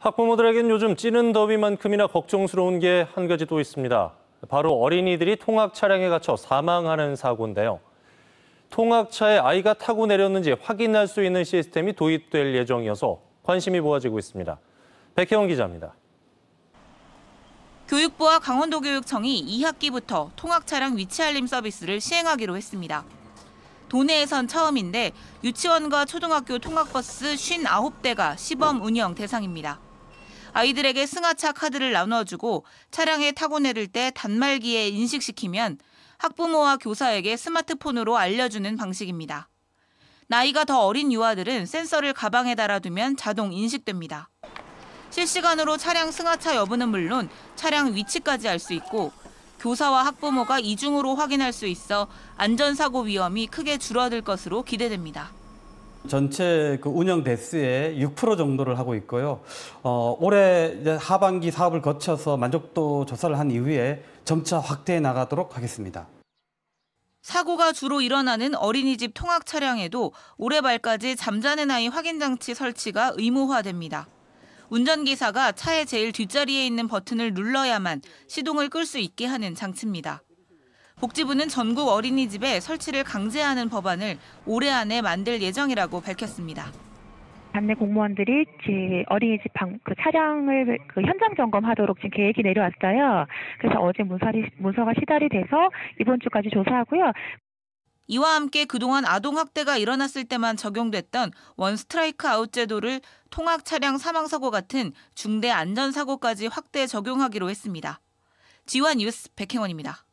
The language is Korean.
학부모들에겐 요즘 찌는 더위만큼이나 걱정스러운 게 한 가지 또 있습니다. 바로 어린이들이 통학 차량에 갇혀 사망하는 사고인데요. 통학차에 아이가 타고 내렸는지 확인할 수 있는 시스템이 도입될 예정이어서 관심이 모아지고 있습니다. 백혜원 기자입니다. 교육부와 강원도교육청이 2학기부터 통학차량 위치 알림 서비스를 시행하기로 했습니다. 도내에선 처음인데 유치원과 초등학교 통학버스 59대가 시범 운영 대상입니다. 아이들에게 승하차 카드를 나눠주고 차량에 타고 내릴 때 단말기에 인식시키면 학부모와 교사에게 스마트폰으로 알려주는 방식입니다. 나이가 더 어린 유아들은 센서를 가방에 달아두면 자동 인식됩니다. 실시간으로 차량 승하차 여부는 물론 차량 위치까지 알 수 있고 교사와 학부모가 이중으로 확인할 수 있어 안전사고 위험이 크게 줄어들 것으로 기대됩니다. 전체 그 운영 대수의 6% 정도를 하고 있고요. 어, 올해 하반기 사업을 거쳐서 만족도 조사를 한 이후에 점차 확대해 나가도록 하겠습니다. 사고가 주로 일어나는 어린이집 통학 차량에도 올해 말까지 잠자는 아이 확인 장치 설치가 의무화됩니다. 운전기사가 차의 제일 뒷자리에 있는 버튼을 눌러야만 시동을 끌 수 있게 하는 장치입니다. 복지부는 전국 어린이집에 설치를 강제하는 법안을 올해 안에 만들 예정이라고 밝혔습니다. 관내 공무원들이 어린이집 방, 그 차량을 그 현장 점검하도록 지금 계획이 내려왔어요. 그래서 어제 문서리, 문서가 시달이 돼서 이번 주까지 조사하고요. 이와 함께 그동안 아동학대가 일어났을 때만 적용됐던 원스트라이크 아웃 제도를 통학 차량 사망사고 같은 중대 안전사고까지 확대 적용하기로 했습니다. 지원 뉴스 백행원입니다.